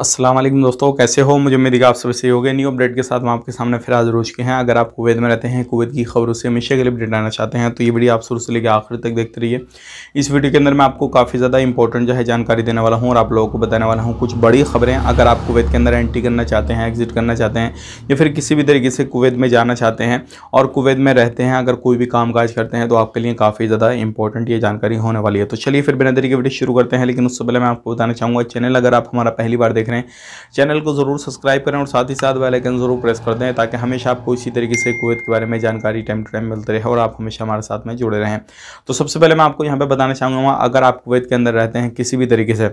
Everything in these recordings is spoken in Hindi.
अस्सलाम वालेकुम दोस्तों कैसे हो मुझे उम्मीद है आप सबसे हो गए न्यू अपडेट के साथ हम आपके सामने फिर आज रोज के हैं अगर आप कुवैत में रहते हैं कुवैत की खबरों से हमेशा के लिए अपडेट आना चाहते हैं तो ये वीडियो आप शुरू से लेकर आखिर तक देखते रहिए इस वीडियो के अंदर मैं आपको काफ़ी ज़्यादा इंपॉर्टेंट जो है जानकारी देने वाला हूँ और आप लोगों को बताने वाला हूँ कुछ बड़ी खबरें अगर आप कुवैत के अंदर एंट्री करना चाहते हैं एग्जिट करना चाहते हैं या फिर किसी भी तरीके से कुवैत में जाना चाहते हैं और कुवैत में रहते हैं अगर कोई भी काम काज करते हैं तो आपके लिए काफ़ी ज़्यादा इंपॉर्टेंट ये जानकारी होने वाली है तो चलिए फिर बिना तरीके वीडियो शुरू करते हैं लेकिन उससे पहले मैं आपको बताना चाहूँगा चैनल अगर आप हमारा पहली बार देखें देख रहे हैं चैनल को ज़रूर सब्सक्राइब करें और साथ ही साथ बेलाइकन ज़रूर प्रेस कर दें ताकि हमेशा आपको इसी तरीके से कुवैत के बारे में जानकारी टाइम टू टाइम मिलते रहे और आप हमेशा हमारे साथ में जुड़े रहें तो सबसे पहले मैं आपको यहाँ पर बताना चाहूँगा अगर आप कुवैत के अंदर रहते हैं किसी भी तरीके से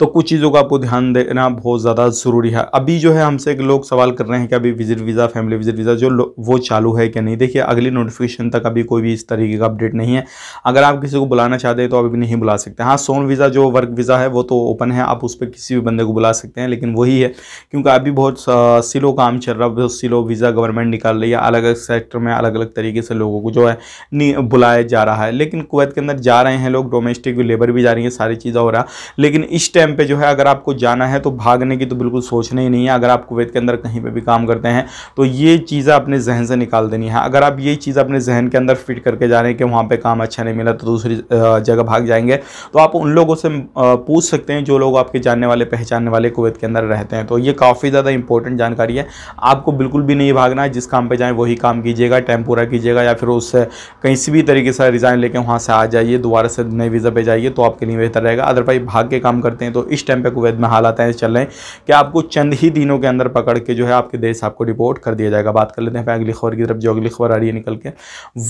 तो कुछ चीज़ों का आपको ध्यान देना बहुत ज़्यादा ज़रूरी है अभी जो है हमसे लोग सवाल कर रहे हैं कि अभी visit visa family visit visa जो वो चालू है कि नहीं देखिए अगली नोटिफिकेशन तक अभी कोई भी इस तरीके का अपडेट नहीं है अगर आप किसी को बुलाना चाहते हैं तो अभी अभी नहीं बुला सकते हाँ सोन वीज़ा जो वर्क वीज़ा है वो तो ओपन है आप उस पर किसी भी बंदे को बुला सकते हैं लेकिन वही है क्योंकि अभी बहुत सिलो काम चल रहा है सिलो वीज़ा गवर्नमेंट निकाल रही है अलग अलग सेक्टर में अलग अलग तरीके से लोगों को जो है बुलाया जा रहा है लेकिन कुवैत के अंदर जा रहे हैं लोग डोमेस्टिक लेबर भी जा रही है सारी चीज़ें हो रहा है लेकिन इस टाइम पे जो है अगर आपको जाना है तो भागने की तो बिल्कुल सोचना ही नहीं है अगर आप कुवैत के अंदर कहीं पर भी काम करते हैं तो ये चीज़ें अपने जहन से निकाल देनी है अगर आप ये चीज़ अपने जहन के अंदर फिट करके जा रहे हैं कि वहाँ पर काम अच्छा नहीं मिला तो दूसरी जगह भाग जाएंगे तो आप उन लोगों से पूछ सकते हैं जो लोग आपके जानने वाले पहचानने वाले कुवैत के अंदर रहते हैं तो ये काफ़ी ज़्यादा इंपॉर्टेंट जानकारी है आपको बिल्कुल भी नहीं भागना है जिस काम पर जाएँ वही काम कीजिएगा टाइम पूरा कीजिएगा या फिर उससे कहीं भी तरीके से रिज़ाइन लेके वहाँ से आ जाइए दोबारा से नए वीज़ा पे जाइए तो आपके लिए बेहतर रहेगा अदरवाइज भाग के काम करते हैं तो इस टाइम पे कुवैत में हालात ऐसे चल रहे हैं कि आपको चंद ही दिनों के अंदर पकड़ के जो है आपके देश आपको डिपोर्ट कर दिया जाएगा बात कर लेते हैं अगली खबर की तरफ जो अगली खबर आ रही है निकल के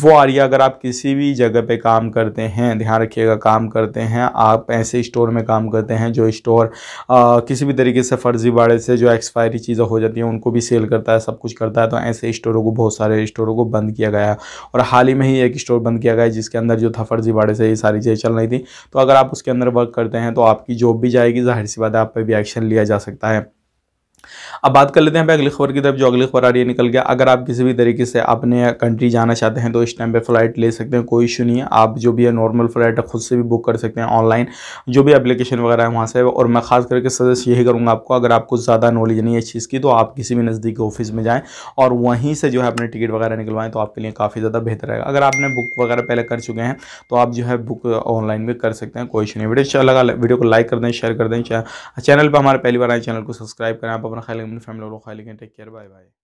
वो आ रही है अगर आप किसी भी जगह पर काम करते हैं ध्यान रखिएगा काम करते हैं आप ऐसे स्टोर में काम करते हैं जो स्टोर किसी भी तरीके से फर्जीवाड़े से जो एक्सपायरी चीज़ें हो जाती हैं उनको भी सेल करता है सब कुछ करता है तो ऐसे स्टोरों को बहुत सारे स्टोरों को बंद किया गया और हाल ही में ही एक स्टोर बंद किया गया जिसके अंदर जो था फर्जीवाड़े से ये सारी चीज़ें चल रही थी तो अगर आप उसके अंदर वर्क करते हैं तो आपकी जो जॉब भी जाएगी जाहिर सी बात है आप पर भी एक्शन लिया जा सकता है अब बात कर लेते हैं अगली खबर की तरफ जो अगली खबर आ रही है निकल गया अगर आप किसी भी तरीके से अपने कंट्री जाना चाहते हैं तो इस टाइम पे फ़्लाइट ले सकते हैं कोई इशू नहीं है आप जो भी है नॉर्मल फ़्लाइट है खुद से भी बुक कर सकते हैं ऑनलाइन जो भी एप्लीकेशन वगैरह है वहाँ से और मैं खास करके सजेस्ट यही करूँगा आपको अगर आपको ज़्यादा नॉलेज नहीं है इस चीज़ की तो आप किसी भी नज़दीकी ऑफिस में जाएँ और वहीं से जो है अपने टिकट वगैरह निकलवाएँ तो आपके लिए काफ़ी ज़्यादा बेहतर रहेगा अगर आपने बुक वगैरह पहले कर चुके हैं तो आप जो है बुक ऑनलाइन भी कर सकते हैं कोई इशू नहीं वीडियो अच्छा लगा वीडियो को लाइक कर दें शेयर कर दें चैनल पर हमारे पहली बार आए चैनल को सब्सक्राइब करें आप পাবো না খাইলে ফ্যামিলি লোক খাইলে টেক কেয়ার বাই বাই